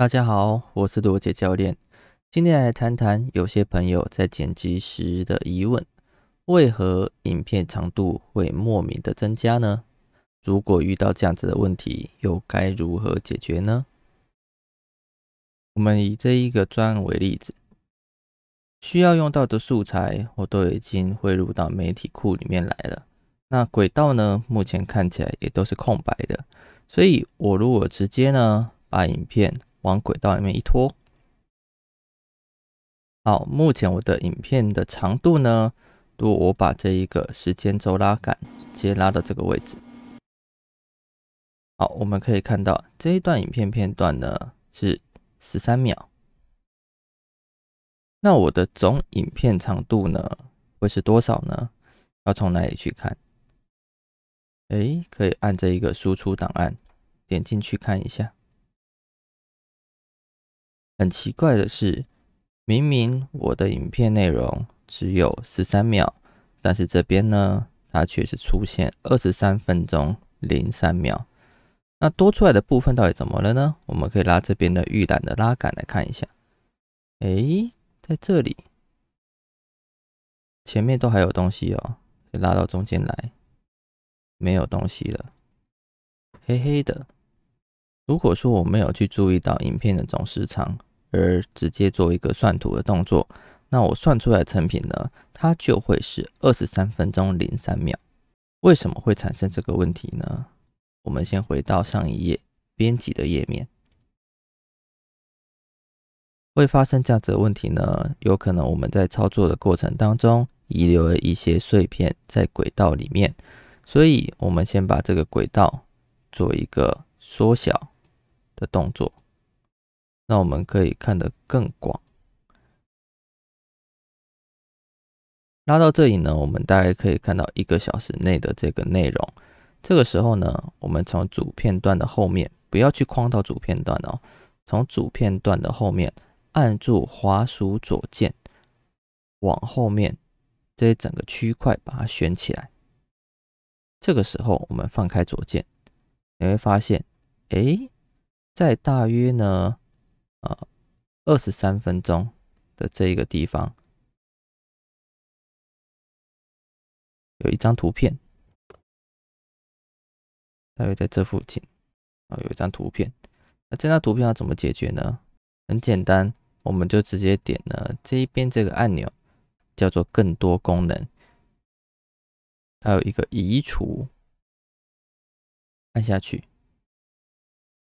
大家好，我是罗杰教练。今天来谈谈有些朋友在剪辑时的疑问：为何影片长度会莫名的增加呢？如果遇到这样子的问题，又该如何解决呢？我们以这一个专案为例子，需要用到的素材我都已经汇入到媒体库里面来了。那轨道呢，目前看起来也都是空白的。所以，我如果直接呢把影片往轨道里面一拖，好，目前我的影片的长度呢，如果我把这一个时间轴拉杆，接拉到这个位置，好，我们可以看到这一段影片片段呢是十三秒，那我的总影片长度呢会是多少呢？要从哪里去看？哎，可以按这一个输出档案，点进去看一下。很奇怪的是，明明我的影片内容只有十三秒，但是这边呢，它却是出现二十三分钟零三秒。那多出来的部分到底怎么了呢？我们可以拉这边的预览的拉杆来看一下。诶，在这里前面都还有东西哦，拉到中间来，没有东西了，黑黑的。如果说我没有去注意到影片的总时长。而直接做一个算图的动作，那我算出来的成品呢，它就会是二十三分钟零三秒。为什么会产生这个问题呢？我们先回到上一页编辑的页面，会发生这样子的问题呢？有可能我们在操作的过程当中遗留了一些碎片在轨道里面，所以我们先把这个轨道做一个缩小的动作。那我们可以看得更广，拉到这里呢，我们大概可以看到一个小时内的这个内容。这个时候呢，我们从主片段的后面，不要去框到主片段哦，从主片段的后面，按住滑鼠左键，往后面这一整个区块把它选起来。这个时候我们放开左键，你会发现，哎，在大约呢。呃，二十三分钟的这一个地方，有一张图片，大约在这附近啊，有一张图片。那这张图片要怎么解决呢？很简单，我们就直接点了这一边这个按钮，叫做“更多功能”，还有一个“移除”，按下去。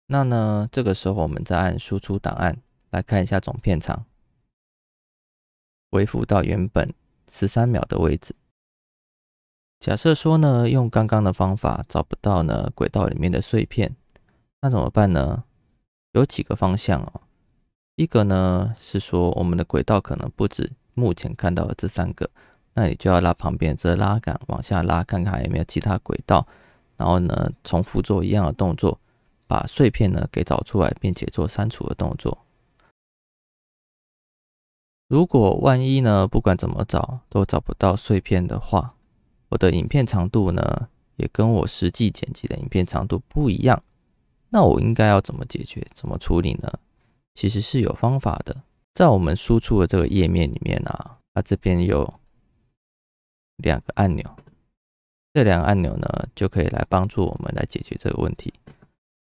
那呢？这个时候，我们再按输出档案来看一下总片长，恢复到原本十三秒的位置。假设说呢，用刚刚的方法找不到呢轨道里面的碎片，那怎么办呢？有几个方向哦。一个呢是说，我们的轨道可能不止目前看到的这三个，那你就要拉旁边这拉杆往下拉，看看有没有其他轨道，然后呢，重复做一样的动作。把碎片呢给找出来，并且做删除的动作。如果万一呢，不管怎么找都找不到碎片的话，我的影片长度呢也跟我实际剪辑的影片长度不一样，那我应该要怎么解决、怎么处理呢？其实是有方法的，在我们输出的这个页面里面啊，它这边有两个按钮，这两个按钮呢就可以来帮助我们来解决这个问题。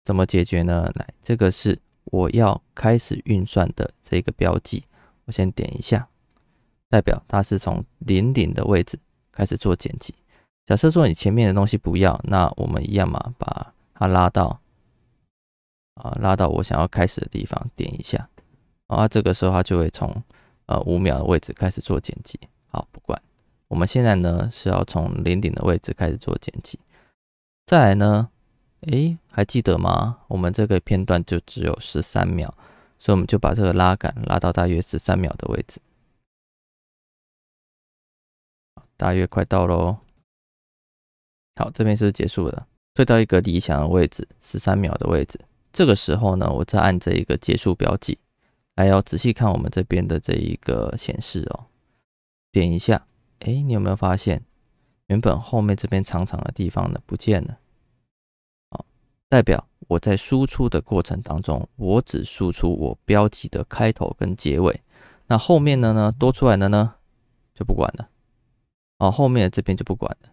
怎么解决呢？来，这个是我要开始运算的这个标记，我先点一下，代表它是从零点的位置开始做剪辑。假设说你前面的东西不要，那我们一样嘛，把它拉到啊，拉到我想要开始的地方，点一下，啊，这个时候它就会从呃五秒的位置开始做剪辑。好，不管，我们现在呢是要从零点的位置开始做剪辑，再来呢。哎，还记得吗？我们这个片段就只有十三秒，所以我们就把这个拉杆拉到大约十三秒的位置。大约快到喽，好，这边是不是结束了？退到一个理想的位置，十三秒的位置。这个时候呢，我再按这一个结束标记。还要仔细看我们这边的这一个显示哦，点一下。哎，你有没有发现，原本后面这边长长的地方呢不见了？代表我在输出的过程当中，我只输出我标题的开头跟结尾，那后面的呢多出来的呢就不管了啊，后面这边就不管了。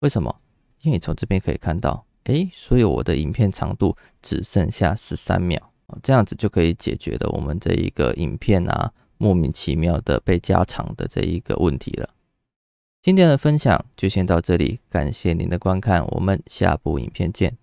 为什么？因为你从这边可以看到，诶，所以我的影片长度只剩下十三秒，这样子就可以解决了我们这一个影片啊莫名其妙的被加长的这一个问题了。今天的分享就先到这里，感谢您的观看，我们下部影片见。